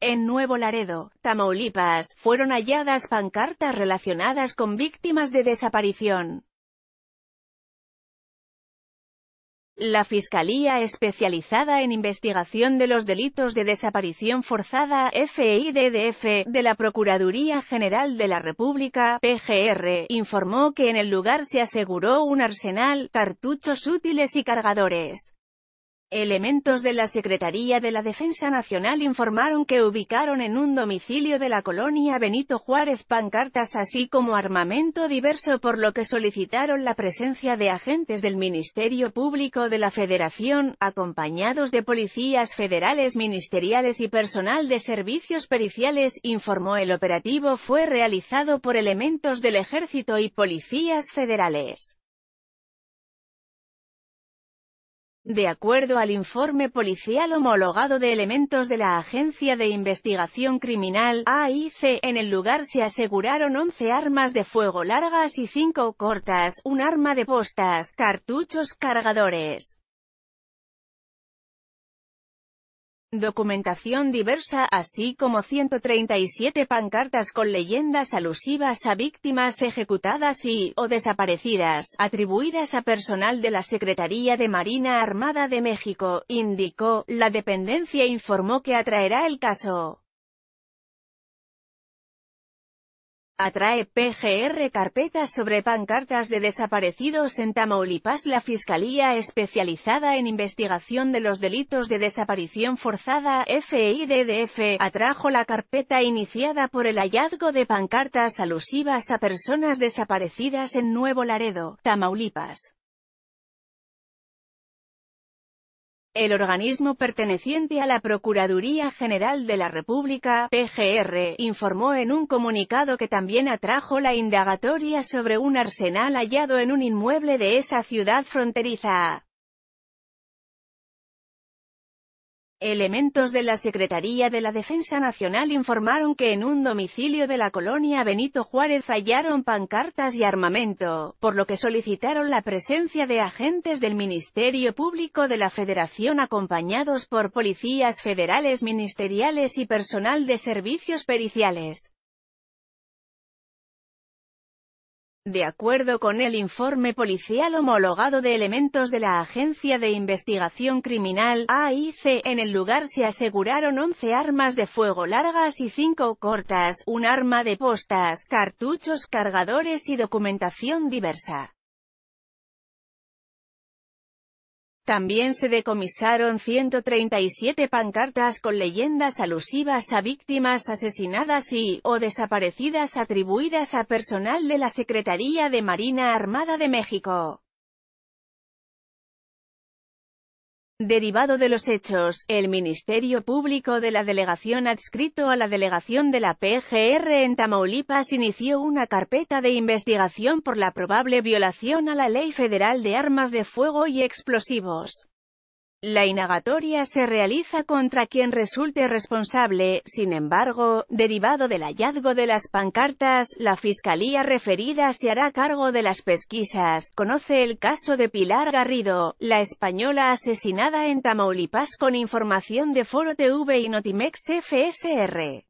En Nuevo Laredo, Tamaulipas, fueron halladas pancartas relacionadas con víctimas de desaparición. La Fiscalía Especializada en Investigación de los Delitos de Desaparición Forzada, FIDDF, de la Procuraduría General de la República, PGR, informó que en el lugar se aseguró un arsenal, cartuchos útiles y cargadores. Elementos de la Secretaría de la Defensa Nacional informaron que ubicaron en un domicilio de la colonia Benito Juárez pancartas así como armamento diverso por lo que solicitaron la presencia de agentes del Ministerio Público de la Federación, acompañados de policías federales ministeriales y personal de servicios periciales, informó el operativo fue realizado por elementos del Ejército y policías federales. De acuerdo al informe policial homologado de elementos de la Agencia de Investigación Criminal, AIC, en el lugar se aseguraron 11 armas de fuego largas y 5 cortas, un arma de postas, cartuchos cargadores. documentación diversa así como 137 pancartas con leyendas alusivas a víctimas ejecutadas y, o desaparecidas, atribuidas a personal de la Secretaría de Marina Armada de México, indicó, la dependencia informó que atraerá el caso. Atrae PGR carpetas sobre pancartas de desaparecidos en Tamaulipas. La Fiscalía Especializada en Investigación de los Delitos de Desaparición Forzada, FIDDF, atrajo la carpeta iniciada por el hallazgo de pancartas alusivas a personas desaparecidas en Nuevo Laredo, Tamaulipas. el organismo perteneciente a la Procuraduría General de la República, PGR, informó en un comunicado que también atrajo la indagatoria sobre un arsenal hallado en un inmueble de esa ciudad fronteriza. Elementos de la Secretaría de la Defensa Nacional informaron que en un domicilio de la colonia Benito Juárez hallaron pancartas y armamento, por lo que solicitaron la presencia de agentes del Ministerio Público de la Federación acompañados por policías federales ministeriales y personal de servicios periciales. De acuerdo con el informe policial homologado de elementos de la Agencia de Investigación Criminal, AIC, en el lugar se aseguraron 11 armas de fuego largas y 5 cortas, un arma de postas, cartuchos cargadores y documentación diversa. También se decomisaron 137 pancartas con leyendas alusivas a víctimas asesinadas y, o desaparecidas atribuidas a personal de la Secretaría de Marina Armada de México. Derivado de los hechos, el Ministerio Público de la Delegación adscrito a la Delegación de la PGR en Tamaulipas inició una carpeta de investigación por la probable violación a la Ley Federal de Armas de Fuego y Explosivos. La inagatoria se realiza contra quien resulte responsable, sin embargo, derivado del hallazgo de las pancartas, la fiscalía referida se hará cargo de las pesquisas. Conoce el caso de Pilar Garrido, la española asesinada en Tamaulipas con información de Foro TV y Notimex FSR.